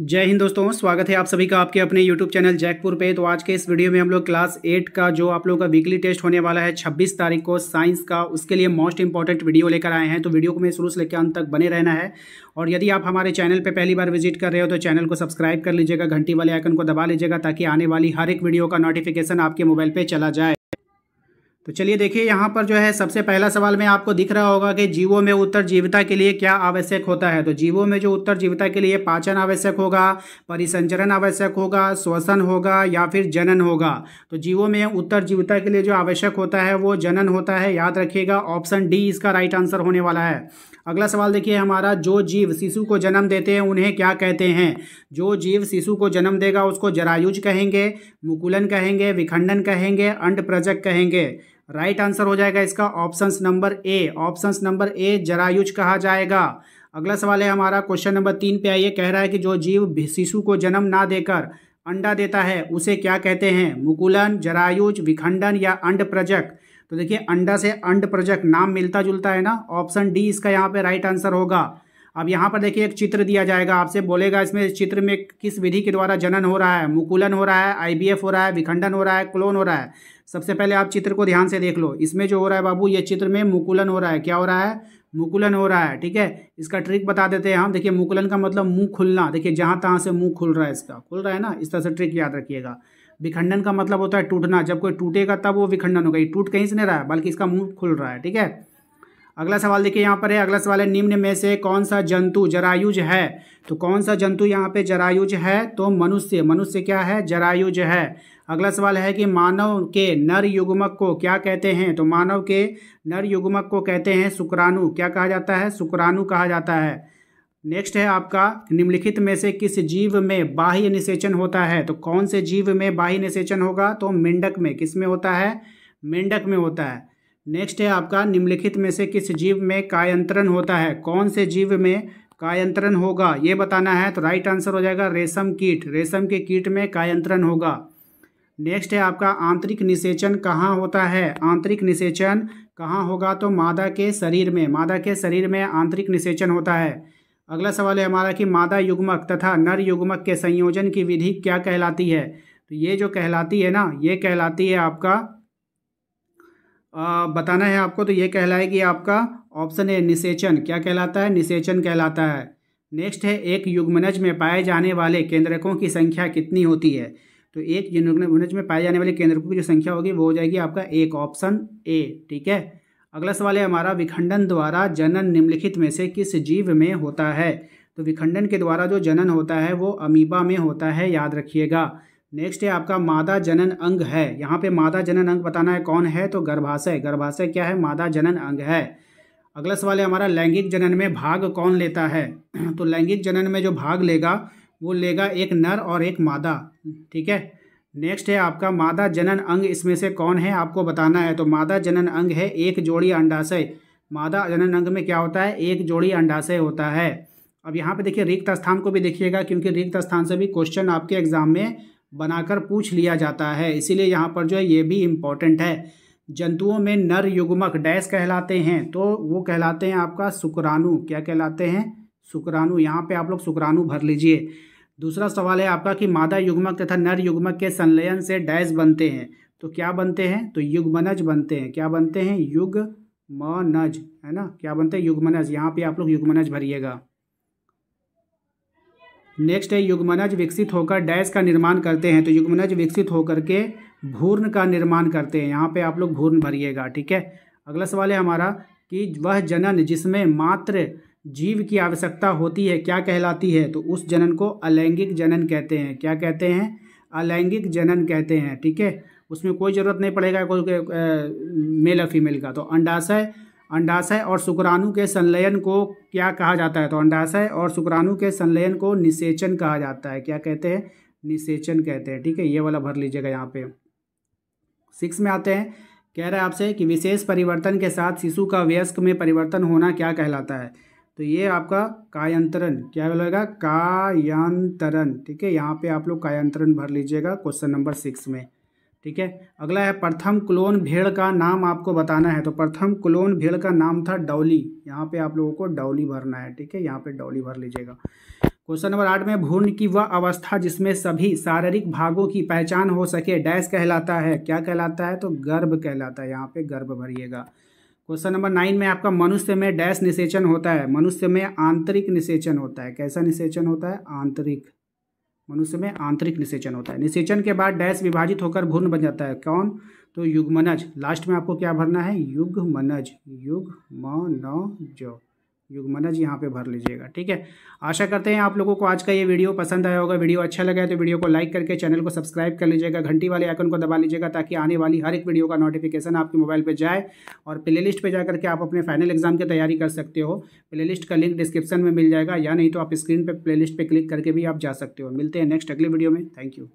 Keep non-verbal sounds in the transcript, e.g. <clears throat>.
जय हिंद दोस्तों स्वागत है आप सभी का आपके अपने YouTube चैनल जैकपुर पे तो आज के इस वीडियो में हम लोग क्लास एट का जो आप लोगों का वीकली टेस्ट होने वाला है 26 तारीख को साइंस का उसके लिए मोस्ट इंपॉर्टेंट वीडियो लेकर आए हैं तो वीडियो को मैं शुरू से लेकर अंत तक बने रहना है और यदि आप हमारे चैनल पर पहली बार विजिट कर रहे हो तो चैनल को सब्सक्राइब कर लीजिएगा घंटी वाले आइकन को दबा लीजिएगा ताकि आने वाली हर एक वीडियो का नोटिफिकेशन आपके मोबाइल पर चला जाए तो चलिए देखिए यहाँ पर जो है सबसे पहला सवाल में आपको दिख रहा होगा कि जीवों में उत्तर जीविता के लिए क्या आवश्यक होता है तो जीवों में जो उत्तर जीविता के लिए पाचन आवश्यक होगा परिसंचरण आवश्यक होगा श्वसन होगा या फिर जनन होगा तो जीवों में उत्तर जीविता के लिए जो आवश्यक होता है वो जनन होता है याद रखिएगा ऑप्शन डी इसका राइट आंसर होने वाला है अगला सवाल देखिए हमारा जो जीव शिशु को जन्म देते हैं उन्हें क्या कहते हैं जो जीव शिशु को जन्म देगा उसको जरायुज कहेंगे मुकुलन कहेंगे विखंडन कहेंगे अंड प्रजक कहेंगे राइट right आंसर हो जाएगा इसका option number A option number A जरायुज कहा जाएगा अगला सवाल है हमारा क्वेश्चन नंबर तीन पे आइए कह रहा है कि जो जीव शिशु को जन्म ना देकर अंडा देता है उसे क्या कहते हैं मुकुलन जरायुज विखंडन या अंड प्रजक तो देखिए अंडा से अंड प्रजक नाम मिलता जुलता है ना ऑप्शन डी इसका यहाँ पे राइट आंसर होगा अब यहाँ पर देखिए एक चित्र दिया जाएगा आपसे बोलेगा इसमें इस चित्र में किस विधि के द्वारा जनन हो रहा है मुकुलन हो रहा है आई हो रहा है विखंडन हो रहा है क्लोन हो रहा है सबसे पहले आप चित्र को ध्यान से देख लो इसमें जो हो रहा है बाबू ये चित्र में मुकुलन हो रहा है क्या हो रहा है मुकुलन हो रहा है ठीक है इसका ट्रिक बता देते हैं हम देखिए मुकुलन का मतलब मुंह खुलना देखिए जहाँ तहाँ से मुंह खुल रहा है इसका खुल रहा है ना इस तरह से ट्रिक याद रखिएगा विखंडन का मतलब होता है टूटना जब कोई टूटेगा तब वो विखंडन होगा ये टूट कहीं से नहीं रहा है बल्कि इसका मुंह खुल रहा है ठीक है अगला सवाल देखिए यहाँ पर है अगला सवाल है निम्न में से कौन सा जंतु जरायुज है तो कौन सा जंतु यहाँ पे जरायुज है तो मनुष्य मनुष्य क्या है जरायुज है अगला सवाल है कि मानव के नर युग्मक को क्या कहते हैं तो मानव के नर युग्मक को कहते हैं शुक्राणु क्या कहा जाता है शुक्राणु कहा जाता है नेक्स्ट है आपका निम्नलिखित में से किस जीव में बाह्य निषेचन होता है तो कौन से जीव में बाह्य निषेचन होगा तो मेंढक में किस में होता है मेंढक में होता है नेक्स्ट है आपका निम्नलिखित में से किस जीव में कायंत्रण होता है कौन से जीव में कायंत्रण होगा ये बताना है तो राइट आंसर हो जाएगा रेशम कीट रेशम के कीट में कायंत्रण होगा नेक्स्ट है आपका आंतरिक निषेचन कहाँ होता है आंतरिक निषेचन कहाँ होगा तो मादा के शरीर में मादा के शरीर में आंतरिक निषेचन होता है अगला सवाल है हमारा कि मादा युग्मक तथा नर युग्मक के संयोजन की विधि क्या कहलाती है तो ये जो कहलाती है ना ये कहलाती है आपका बताना है आपको तो ये कहलाएगी आपका ऑप्शन है निषेचन क्या कहलाता है निषेचन कहलाता है नेक्स्ट है एक युग्मनज में पाए जाने वाले केंद्रकों की संख्या कितनी होती है तो एक युग्मनज में पाए जाने वाले केंद्रकों की जो संख्या होगी वो हो जाएगी आपका एक ऑप्शन ए ठीक है अगला सवाल है हमारा विखंडन द्वारा जनन निम्नलिखित में से किस जीव में होता है तो विखंडन के द्वारा जो जनन होता है वो अमीबा में होता है याद रखिएगा नेक्स्ट है आपका मादा जनन अंग है यहाँ पे मादा जनन अंग बताना है कौन है तो गर्भाशय गर्भाशय क्या है मादा जनन अंग है अगला सवाल है हमारा लैंगिक जनन में भाग कौन लेता है <clears throat> तो लैंगिक जनन में जो भाग लेगा वो लेगा एक नर और एक मादा ठीक है नेक्स्ट है आपका मादा जनन अंग इसमें से कौन है आपको बताना है तो मादा जनन अंग है एक जोड़ी अंडाशय मादा जनन अंग में क्या होता है एक जोड़ी अंडाशय होता है अब यहाँ पे देखिए रिक्त स्थान को भी देखिएगा क्योंकि रिक्त स्थान से भी क्वेश्चन आपके एग्जाम में बनाकर पूछ लिया जाता है इसीलिए यहाँ पर जो है ये भी इम्पॉर्टेंट है जंतुओं में नर युग्मक डैश कहलाते हैं तो वो कहलाते हैं आपका शुक्राणु क्या कहलाते हैं शुक्राणु यहाँ पे आप लोग शुक्राणु भर लीजिए दूसरा सवाल है आपका कि मादा युग्मक तथा नर युग्मक के संलयन से डैश बनते हैं तो क्या बनते हैं तो युग्मनज बनते हैं क्या बनते हैं युग मनज है ना क्या बनते हैं युग्मनज यहाँ पे आप लोग युग्मनज भरिएगा नेक्स्ट है युग्मनज विकसित होकर डैश का निर्माण करते हैं तो युगमनज विकसित होकर के भूर्ण का निर्माण करते हैं यहाँ पे आप लोग भूर्ण भरिएगा ठीक है अगला सवाल है हमारा कि वह जनन जिसमें मात्र जीव की आवश्यकता होती है क्या कहलाती है तो उस जनन को अलैंगिक जनन कहते हैं क्या कहते हैं अलैंगिक जनन कहते हैं ठीक है उसमें कोई ज़रूरत नहीं पड़ेगा कोई मेल या फीमेल का तो अंडाशय अंडाशय और शुक्राणु के संलयन को क्या कहा जाता है तो अंडाशय और शुक्राणु के संलयन को निषेचन कहा जाता है क्या कहते हैं निषेचन कहते हैं ठीक है ये वाला भर लीजिएगा यहाँ पे सिक्स में आते हैं कह रहे हैं आपसे कि विशेष परिवर्तन के साथ शिशु का वयस्क में परिवर्तन होना क्या कहलाता है तो ये आपका कायांतरण क्या बोलेगा कायांतरण ठीक है यहाँ पे आप लोग कायांतरण भर लीजिएगा क्वेश्चन नंबर सिक्स में ठीक है अगला है प्रथम क्लोन भेड़ का नाम आपको बताना है तो प्रथम क्लोन भेड़ का नाम था डौली यहाँ पे आप लोगों को डौली भरना है ठीक है यहाँ पे डौली भर लीजिएगा क्वेश्चन नंबर आठ में भूर्ण की वह अवस्था जिसमें सभी शारीरिक भागों की पहचान हो सके डैश कहलाता है क्या कहलाता है तो गर्भ कहलाता है यहाँ पे गर्भ भरिएगा क्वेश्चन नंबर नाइन में आपका मनुष्य में डैश निषेचन होता है मनुष्य में आंतरिक निषेचन होता है कैसा निषेचन होता है आंतरिक मनुष्य में आंतरिक निषेचन होता है निषेचन के बाद डैश विभाजित होकर भूर्ण बन जाता है कौन तो युग्मनज लास्ट में आपको क्या भरना है युग न जो युगमनज यहाँ पे भर लीजिएगा ठीक है आशा करते हैं आप लोगों को आज का ये वीडियो पसंद आया होगा वीडियो अच्छा लगा है तो वीडियो को लाइक करके चैनल को सब्सक्राइब कर लीजिएगा घंटी वाले आइकन को दबा लीजिएगा ताकि आने वाली हर एक वीडियो का नोटिफिकेशन आपके मोबाइल पे जाए और प्लेलिस्ट पे जाकर के आप अपने फाइनल एग्जाम की तैयारी कर सकते हो लिस्ट का लिंक डिस्क्रिप्शन में मिल जाएगा या नहीं तो आप स्क्रीन पर प्ले लिस्ट पर क्लिक करके भी आप जा सकते हो मिलते हैं नेक्स्ट अगले वीडियो में थैंक यू